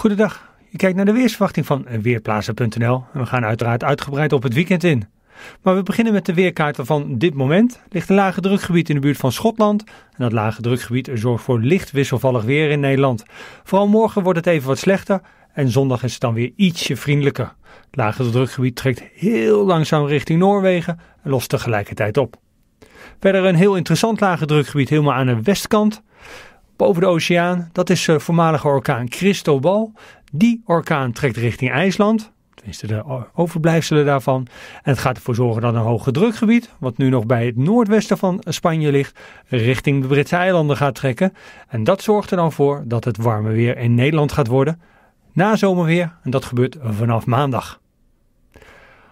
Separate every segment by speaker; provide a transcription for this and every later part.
Speaker 1: Goedendag, je kijkt naar de weersverwachting van Weerplaatsen.nl en we gaan uiteraard uitgebreid op het weekend in. Maar we beginnen met de weerkaarten van dit moment. Ligt een lage drukgebied in de buurt van Schotland. En dat lage drukgebied zorgt voor licht wisselvallig weer in Nederland. Vooral morgen wordt het even wat slechter en zondag is het dan weer ietsje vriendelijker. Het lage drukgebied trekt heel langzaam richting Noorwegen en lost tegelijkertijd op. Verder een heel interessant lage drukgebied helemaal aan de westkant. Boven de oceaan, dat is eh, voormalige orkaan Cristobal. Die orkaan trekt richting IJsland, tenminste de overblijfselen daarvan. En het gaat ervoor zorgen dat een hoge drukgebied, wat nu nog bij het noordwesten van Spanje ligt, richting de Britse eilanden gaat trekken. En dat zorgt er dan voor dat het warme weer in Nederland gaat worden. Na zomerweer, en dat gebeurt vanaf maandag.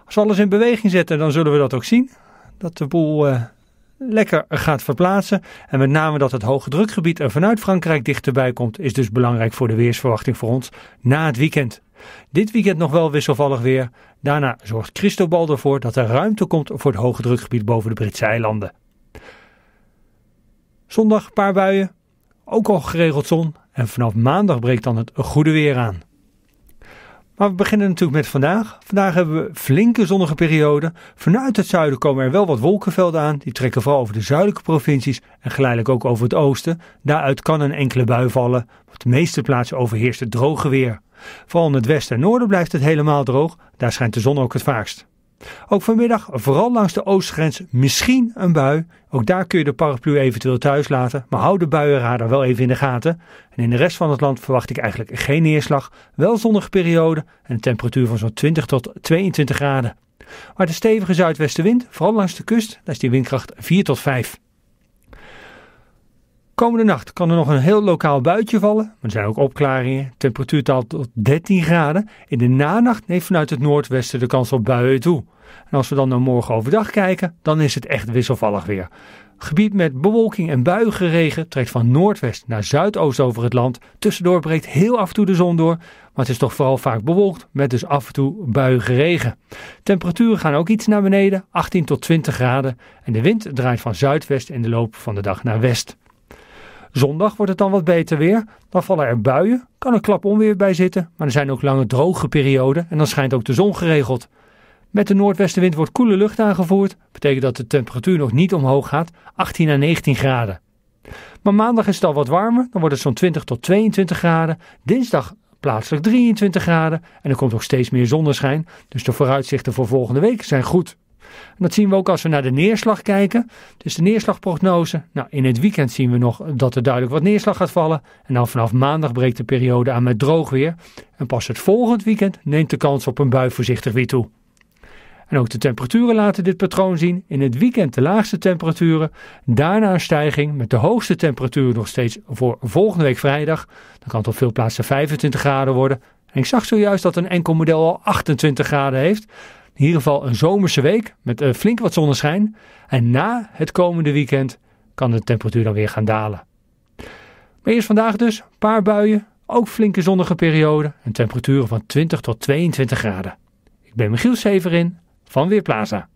Speaker 1: Als we alles in beweging zetten, dan zullen we dat ook zien. Dat de boel eh, lekker gaat verplaatsen. En met name dat het hoge drukgebied er vanuit Frankrijk dichterbij komt, is dus belangrijk voor de weersverwachting voor ons na het weekend. Dit weekend nog wel wisselvallig weer. Daarna zorgt Christobal ervoor dat er ruimte komt voor het hoge drukgebied boven de Britse eilanden. Zondag paar buien, ook al geregeld zon. En vanaf maandag breekt dan het goede weer aan. Maar we beginnen natuurlijk met vandaag. Vandaag hebben we flinke zonnige periode. Vanuit het zuiden komen er wel wat wolkenvelden aan. Die trekken vooral over de zuidelijke provincies en geleidelijk ook over het oosten. Daaruit kan een enkele bui vallen. Op de meeste plaatsen overheerst het droge weer. Vooral in het westen en noorden blijft het helemaal droog. Daar schijnt de zon ook het vaakst. Ook vanmiddag vooral langs de oostgrens misschien een bui. Ook daar kun je de paraplu eventueel thuis laten, maar hou de buienradar wel even in de gaten. En in de rest van het land verwacht ik eigenlijk geen neerslag, wel zonnige periode en een temperatuur van zo'n 20 tot 22 graden. Maar de stevige zuidwestenwind, vooral langs de kust, daar is die windkracht 4 tot 5. Komende nacht kan er nog een heel lokaal buitje vallen. Maar er zijn ook opklaringen. Temperatuur daalt tot 13 graden. In de nanacht neemt vanuit het noordwesten de kans op buien toe. En als we dan naar morgen overdag kijken, dan is het echt wisselvallig weer. Gebied met bewolking en regen trekt van noordwest naar zuidoost over het land. Tussendoor breekt heel af en toe de zon door, maar het is toch vooral vaak bewolkt met dus af en toe regen. Temperaturen gaan ook iets naar beneden, 18 tot 20 graden. En de wind draait van zuidwest in de loop van de dag naar west. Zondag wordt het dan wat beter weer. Dan vallen er buien, kan een klap onweer bij zitten, maar er zijn ook lange droge perioden en dan schijnt ook de zon geregeld. Met de noordwestenwind wordt koele lucht aangevoerd, betekent dat de temperatuur nog niet omhoog gaat, 18 à 19 graden. Maar maandag is het al wat warmer, dan wordt het zo'n 20 tot 22 graden. Dinsdag plaatselijk 23 graden en er komt nog steeds meer zonneschijn, dus de vooruitzichten voor volgende week zijn goed. En dat zien we ook als we naar de neerslag kijken. Dus de neerslagprognose. Nou, in het weekend zien we nog dat er duidelijk wat neerslag gaat vallen. En dan vanaf maandag breekt de periode aan met droog weer. En pas het volgend weekend neemt de kans op een bui voorzichtig weer toe. En ook de temperaturen laten dit patroon zien. In het weekend de laagste temperaturen. Daarna een stijging met de hoogste temperatuur nog steeds voor volgende week vrijdag. Dan kan het op veel plaatsen 25 graden worden. En ik zag zojuist dat een enkel model al 28 graden heeft. In ieder geval een zomerse week met uh, flink wat zonneschijn. En na het komende weekend kan de temperatuur dan weer gaan dalen. Maar eerst vandaag dus een paar buien, ook flinke zonnige perioden en temperaturen van 20 tot 22 graden. Ik ben Michiel Severin van Weerplaza.